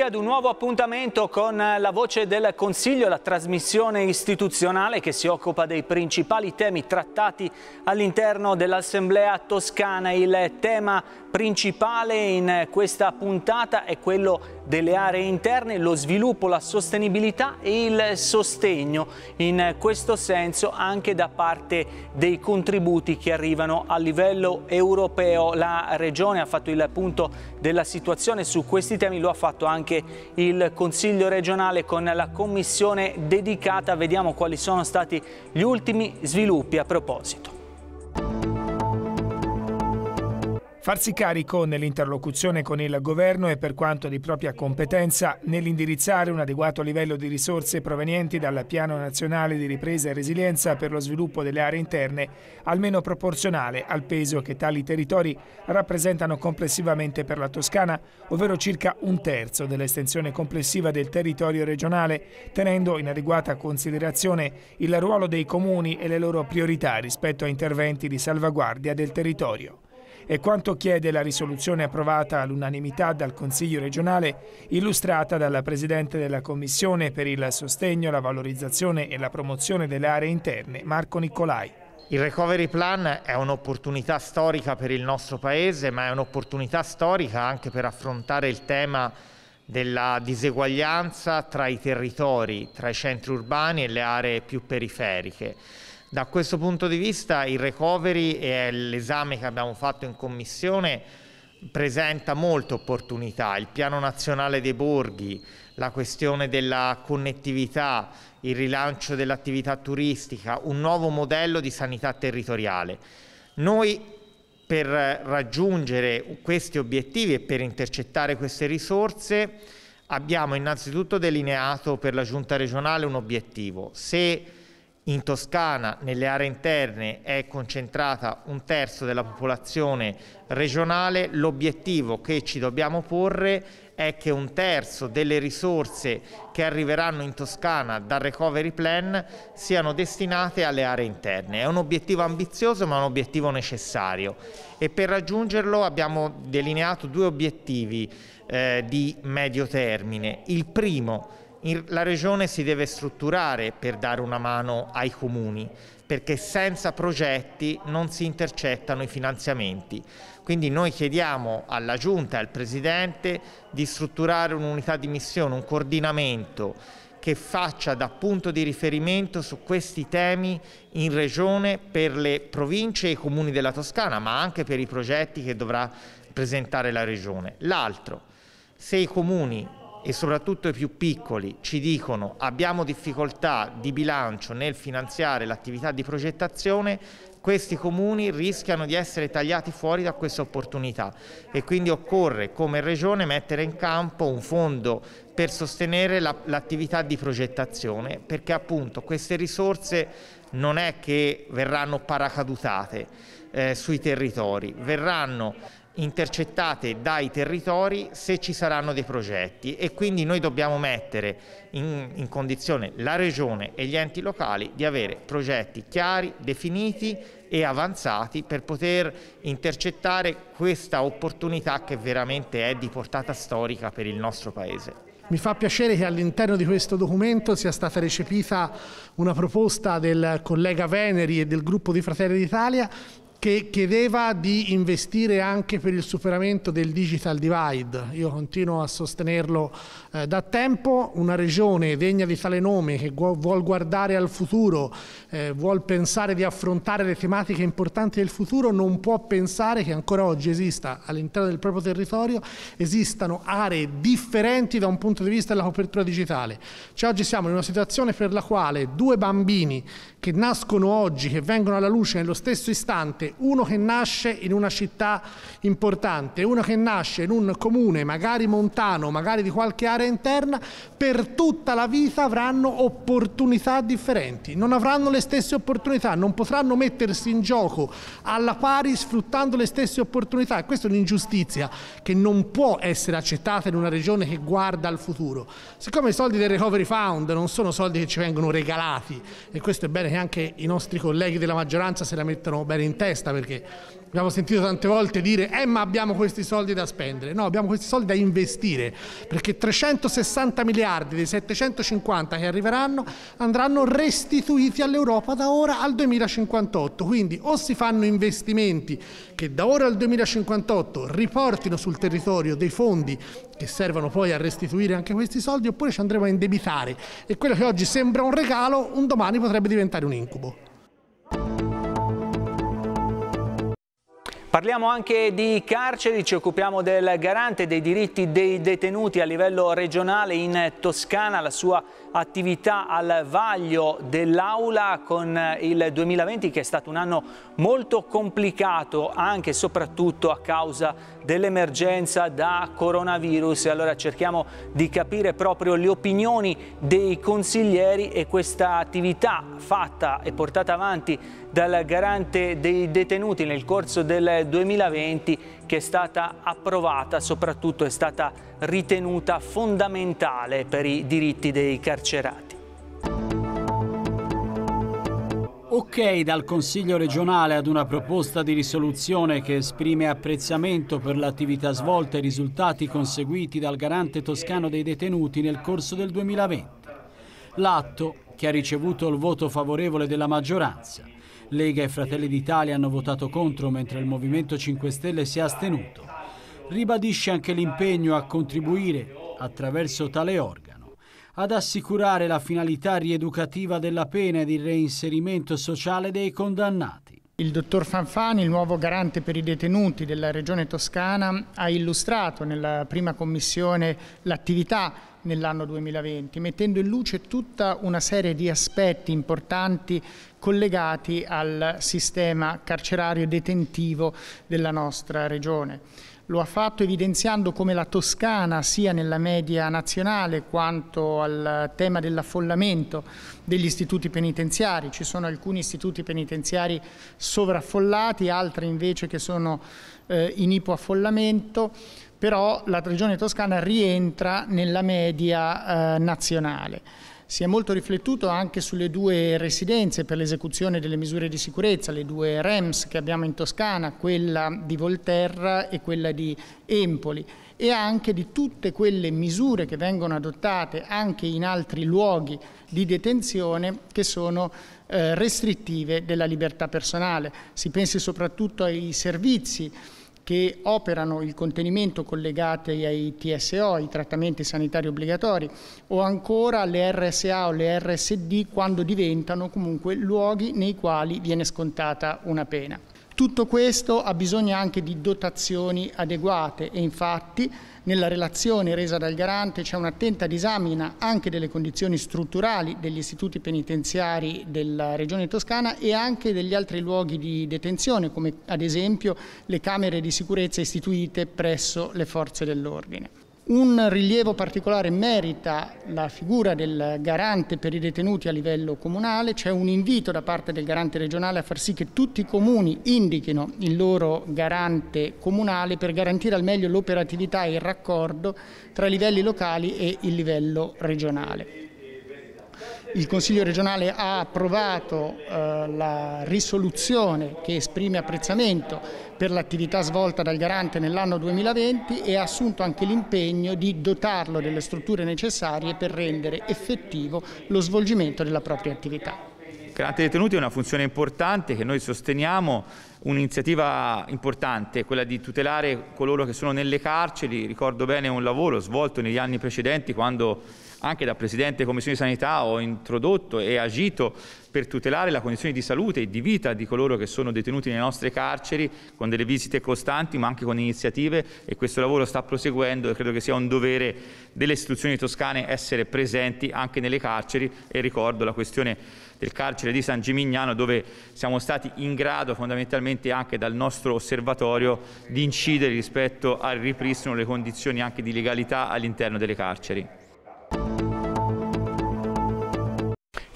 benvenuti ad un nuovo appuntamento con La Voce del Consiglio, la trasmissione istituzionale che si occupa dei principali temi trattati all'interno dell'Assemblea toscana. Il tema principale in questa puntata è quello delle aree interne, lo sviluppo, la sostenibilità e il sostegno in questo senso anche da parte dei contributi che arrivano a livello europeo. La Regione ha fatto il punto della situazione su questi temi, lo ha fatto anche anche il Consiglio regionale con la commissione dedicata. Vediamo quali sono stati gli ultimi sviluppi a proposito. Farsi carico nell'interlocuzione con il governo e per quanto di propria competenza nell'indirizzare un adeguato livello di risorse provenienti dal Piano Nazionale di Ripresa e Resilienza per lo sviluppo delle aree interne, almeno proporzionale al peso che tali territori rappresentano complessivamente per la Toscana, ovvero circa un terzo dell'estensione complessiva del territorio regionale, tenendo in adeguata considerazione il ruolo dei comuni e le loro priorità rispetto a interventi di salvaguardia del territorio è quanto chiede la risoluzione approvata all'unanimità dal Consiglio regionale, illustrata dalla Presidente della Commissione per il sostegno, la valorizzazione e la promozione delle aree interne, Marco Nicolai. Il Recovery Plan è un'opportunità storica per il nostro Paese, ma è un'opportunità storica anche per affrontare il tema della diseguaglianza tra i territori, tra i centri urbani e le aree più periferiche. Da questo punto di vista il recovery e l'esame che abbiamo fatto in commissione presenta molte opportunità, il piano nazionale dei borghi, la questione della connettività, il rilancio dell'attività turistica, un nuovo modello di sanità territoriale. Noi per raggiungere questi obiettivi e per intercettare queste risorse abbiamo innanzitutto delineato per la giunta regionale un obiettivo. Se in Toscana, nelle aree interne, è concentrata un terzo della popolazione regionale. L'obiettivo che ci dobbiamo porre è che un terzo delle risorse che arriveranno in Toscana dal recovery plan siano destinate alle aree interne. È un obiettivo ambizioso ma un obiettivo necessario e per raggiungerlo abbiamo delineato due obiettivi eh, di medio termine. Il primo è la regione si deve strutturare per dare una mano ai comuni, perché senza progetti non si intercettano i finanziamenti. Quindi noi chiediamo alla Giunta e al Presidente di strutturare un'unità di missione, un coordinamento che faccia da punto di riferimento su questi temi in regione per le province e i comuni della Toscana, ma anche per i progetti che dovrà presentare la regione. L'altro, se i comuni e soprattutto i più piccoli ci dicono abbiamo difficoltà di bilancio nel finanziare l'attività di progettazione, questi comuni rischiano di essere tagliati fuori da questa opportunità e quindi occorre come regione mettere in campo un fondo per sostenere l'attività la, di progettazione perché appunto queste risorse non è che verranno paracadutate eh, sui territori, verranno intercettate dai territori se ci saranno dei progetti e quindi noi dobbiamo mettere in, in, condizione la regione e gli enti locali di avere progetti chiari, definiti e avanzati per poter intercettare questa opportunità che veramente è di portata storica per il nostro Paese. Mi fa piacere che all'interno di questo documento sia stata recepita una proposta del collega Veneri e del gruppo di Fratelli d'Italia che chiedeva di investire anche per il superamento del digital divide. Io continuo a sostenerlo eh, da tempo, una regione degna di tale nome che vuole guardare al futuro, eh, vuole pensare di affrontare le tematiche importanti del futuro, non può pensare che ancora oggi esista all'interno del proprio territorio, esistano aree differenti da un punto di vista della copertura digitale. Cioè oggi siamo in una situazione per la quale due bambini che nascono oggi, che vengono alla luce nello stesso istante, uno che nasce in una città importante, uno che nasce in un comune magari montano, magari di qualche area interna, per tutta la vita avranno opportunità differenti, non avranno le stesse opportunità, non potranno mettersi in gioco alla pari sfruttando le stesse opportunità e questa è un'ingiustizia che non può essere accettata in una regione che guarda al futuro. Siccome i soldi del Recovery Fund non sono soldi che ci vengono regalati e questo è bene che anche i nostri colleghi della maggioranza se la mettano bene in testa, testa perché abbiamo sentito tante volte dire eh ma abbiamo questi soldi da spendere, no abbiamo questi soldi da investire perché 360 miliardi dei 750 che arriveranno andranno restituiti all'Europa da ora al 2058, quindi o si fanno investimenti che da ora al 2058 riportino sul territorio dei fondi che servono poi a restituire anche questi soldi oppure ci andremo a indebitare e quello che oggi sembra un regalo un domani potrebbe diventare un incubo. Parliamo anche di carceri, ci occupiamo del garante dei diritti dei detenuti a livello regionale in Toscana, la sua attività al vaglio dell'Aula con il 2020 che è stato un anno molto complicato anche e soprattutto a causa dell'emergenza da coronavirus. Allora cerchiamo di capire proprio le opinioni dei consiglieri e questa attività fatta e portata avanti dal garante dei detenuti nel corso del 2020 che è stata approvata, soprattutto è stata ritenuta fondamentale per i diritti dei carcerati. Ok dal Consiglio regionale ad una proposta di risoluzione che esprime apprezzamento per l'attività svolta e i risultati conseguiti dal garante toscano dei detenuti nel corso del 2020. L'atto, che ha ricevuto il voto favorevole della maggioranza, Lega e Fratelli d'Italia hanno votato contro mentre il Movimento 5 Stelle si è astenuto. Ribadisce anche l'impegno a contribuire, attraverso tale organo, ad assicurare la finalità rieducativa della pena ed il reinserimento sociale dei condannati. Il dottor Fanfani, il nuovo garante per i detenuti della Regione Toscana, ha illustrato nella prima commissione l'attività nell'anno 2020, mettendo in luce tutta una serie di aspetti importanti collegati al sistema carcerario detentivo della nostra regione. Lo ha fatto evidenziando come la Toscana sia nella media nazionale quanto al tema dell'affollamento degli istituti penitenziari. Ci sono alcuni istituti penitenziari sovraffollati, altri invece che sono eh, in ipoaffollamento però la regione toscana rientra nella media eh, nazionale. Si è molto riflettuto anche sulle due residenze per l'esecuzione delle misure di sicurezza, le due REMS che abbiamo in Toscana, quella di Volterra e quella di Empoli e anche di tutte quelle misure che vengono adottate anche in altri luoghi di detenzione che sono eh, restrittive della libertà personale. Si pensi soprattutto ai servizi che operano il contenimento collegate ai TSO, i trattamenti sanitari obbligatori, o ancora le RSA o le RSD quando diventano comunque luoghi nei quali viene scontata una pena. Tutto questo ha bisogno anche di dotazioni adeguate e infatti nella relazione resa dal garante c'è un'attenta disamina anche delle condizioni strutturali degli istituti penitenziari della Regione Toscana e anche degli altri luoghi di detenzione come ad esempio le camere di sicurezza istituite presso le forze dell'ordine. Un rilievo particolare merita la figura del garante per i detenuti a livello comunale, c'è un invito da parte del garante regionale a far sì che tutti i comuni indichino il loro garante comunale per garantire al meglio l'operatività e il raccordo tra i livelli locali e il livello regionale. Il Consiglio regionale ha approvato eh, la risoluzione che esprime apprezzamento per l'attività svolta dal Garante nell'anno 2020 e ha assunto anche l'impegno di dotarlo delle strutture necessarie per rendere effettivo lo svolgimento della propria attività. Il garante dei detenuti è una funzione importante che noi sosteniamo Un'iniziativa importante quella di tutelare coloro che sono nelle carceri, ricordo bene un lavoro svolto negli anni precedenti quando anche da Presidente Commissione di Sanità ho introdotto e agito per tutelare la condizione di salute e di vita di coloro che sono detenuti nelle nostre carceri con delle visite costanti ma anche con iniziative e questo lavoro sta proseguendo e credo che sia un dovere delle istituzioni toscane essere presenti anche nelle carceri e ricordo la questione del carcere di San Gimignano dove siamo stati in grado fondamentalmente anche dal nostro osservatorio di incidere rispetto al ripristino delle condizioni anche di legalità all'interno delle carceri.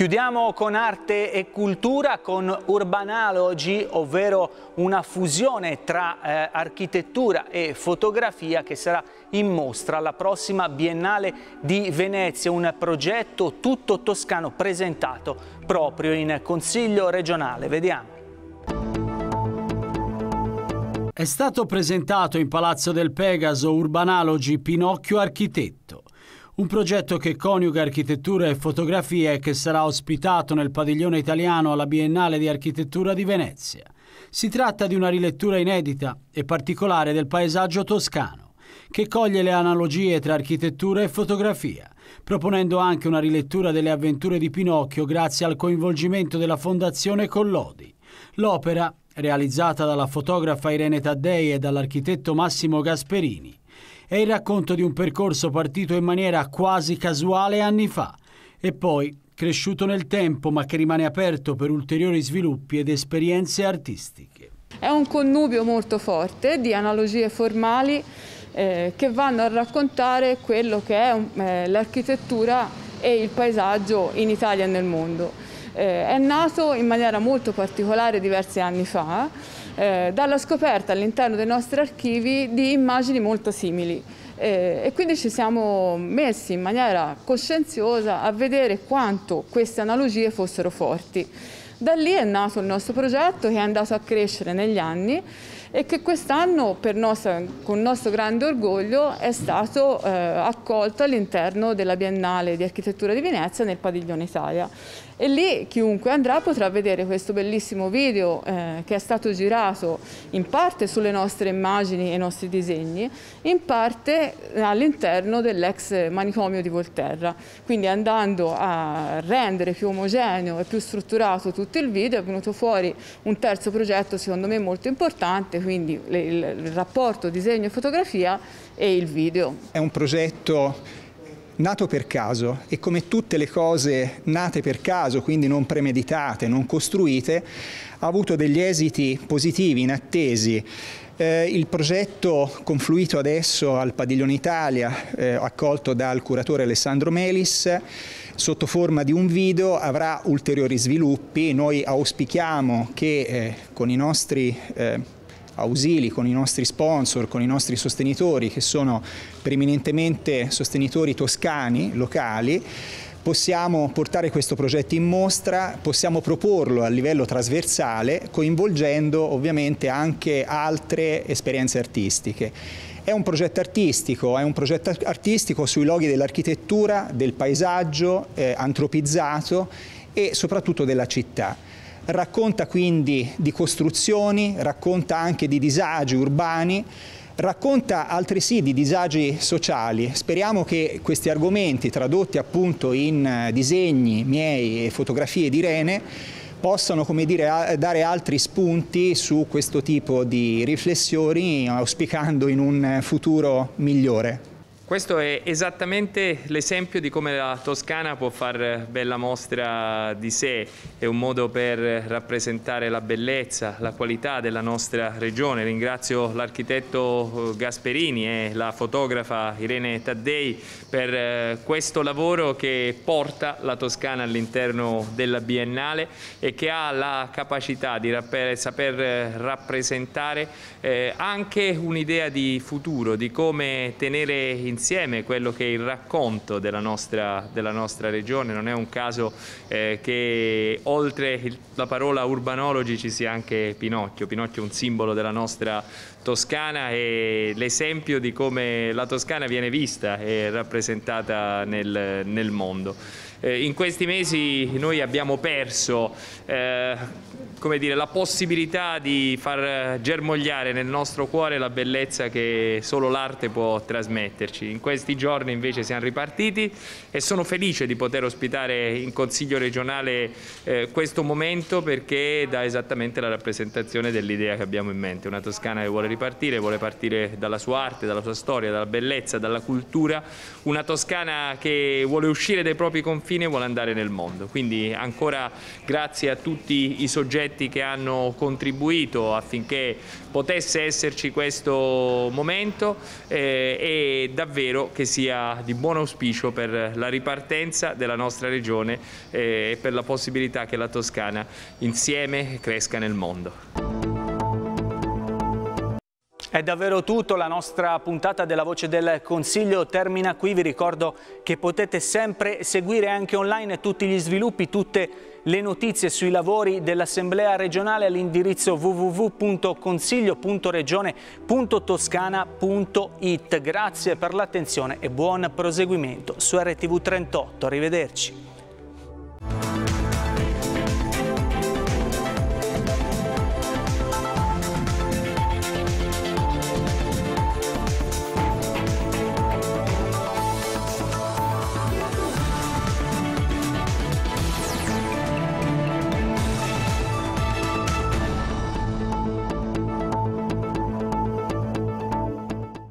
Chiudiamo con arte e cultura, con Urbanalogy, ovvero una fusione tra eh, architettura e fotografia che sarà in mostra alla prossima Biennale di Venezia, un progetto tutto toscano presentato proprio in Consiglio regionale. Vediamo. È stato presentato in Palazzo del Pegaso Urbanalogy Pinocchio Architetto un progetto che coniuga architettura e fotografia e che sarà ospitato nel padiglione italiano alla Biennale di Architettura di Venezia. Si tratta di una rilettura inedita e particolare del paesaggio toscano, che coglie le analogie tra architettura e fotografia, proponendo anche una rilettura delle avventure di Pinocchio grazie al coinvolgimento della Fondazione Collodi. L'opera, realizzata dalla fotografa Irene Taddei e dall'architetto Massimo Gasperini, è il racconto di un percorso partito in maniera quasi casuale anni fa e poi cresciuto nel tempo ma che rimane aperto per ulteriori sviluppi ed esperienze artistiche. È un connubio molto forte di analogie formali eh, che vanno a raccontare quello che è eh, l'architettura e il paesaggio in Italia e nel mondo. Eh, è nato in maniera molto particolare diversi anni fa eh, dalla scoperta all'interno dei nostri archivi di immagini molto simili. Eh, e quindi ci siamo messi in maniera coscienziosa a vedere quanto queste analogie fossero forti. Da lì è nato il nostro progetto che è andato a crescere negli anni e che quest'anno con nostro grande orgoglio è stato eh, accolto all'interno della Biennale di Architettura di Venezia nel Padiglione Italia. E lì chiunque andrà potrà vedere questo bellissimo video eh, che è stato girato in parte sulle nostre immagini e i nostri disegni, in parte eh, all'interno dell'ex manicomio di Volterra. Quindi andando a rendere più omogeneo e più strutturato tutto il video è venuto fuori un terzo progetto secondo me molto importante quindi il rapporto disegno e fotografia e il video. È un progetto nato per caso e come tutte le cose nate per caso, quindi non premeditate, non costruite, ha avuto degli esiti positivi, inattesi. Eh, il progetto confluito adesso al Padiglione Italia, eh, accolto dal curatore Alessandro Melis, sotto forma di un video avrà ulteriori sviluppi. Noi auspichiamo che eh, con i nostri eh, ausili con i nostri sponsor, con i nostri sostenitori che sono preminentemente sostenitori toscani, locali, possiamo portare questo progetto in mostra, possiamo proporlo a livello trasversale coinvolgendo ovviamente anche altre esperienze artistiche. È un progetto artistico, è un progetto artistico sui loghi dell'architettura, del paesaggio eh, antropizzato e soprattutto della città racconta quindi di costruzioni, racconta anche di disagi urbani, racconta altresì di disagi sociali. Speriamo che questi argomenti, tradotti appunto in eh, disegni miei e fotografie di Rene, possano dire, dare altri spunti su questo tipo di riflessioni, auspicando in un futuro migliore. Questo è esattamente l'esempio di come la Toscana può far bella mostra di sé, è un modo per rappresentare la bellezza, la qualità della nostra regione. Ringrazio l'architetto eh, Gasperini e la fotografa Irene Taddei per eh, questo lavoro che porta la Toscana all'interno della Biennale e che ha la capacità di rapper, saper eh, rappresentare anche un'idea di futuro, di come tenere insieme insieme quello che è il racconto della nostra, della nostra regione, non è un caso eh, che oltre il, la parola urbanologi ci sia anche Pinocchio, Pinocchio è un simbolo della nostra Toscana e l'esempio di come la Toscana viene vista e rappresentata nel, nel mondo. Eh, in questi mesi noi abbiamo perso eh, dire, la possibilità di far germogliare nel nostro cuore la bellezza che solo l'arte può trasmetterci. In questi giorni invece siamo ripartiti e sono felice di poter ospitare in Consiglio regionale eh, questo momento perché dà esattamente la rappresentazione dell'idea che abbiamo in mente. Una Toscana che vuole ripartire, vuole partire dalla sua arte, dalla sua storia, dalla bellezza, dalla cultura. Una Toscana che vuole uscire dai propri confini fine vuole andare nel mondo. Quindi ancora grazie a tutti i soggetti che hanno contribuito affinché potesse esserci questo momento eh, e davvero che sia di buon auspicio per la ripartenza della nostra regione eh, e per la possibilità che la Toscana insieme cresca nel mondo. È davvero tutto, la nostra puntata della Voce del Consiglio termina qui, vi ricordo che potete sempre seguire anche online tutti gli sviluppi, tutte le notizie sui lavori dell'Assemblea regionale all'indirizzo www.consiglio.regione.toscana.it. Grazie per l'attenzione e buon proseguimento su RTV 38, arrivederci.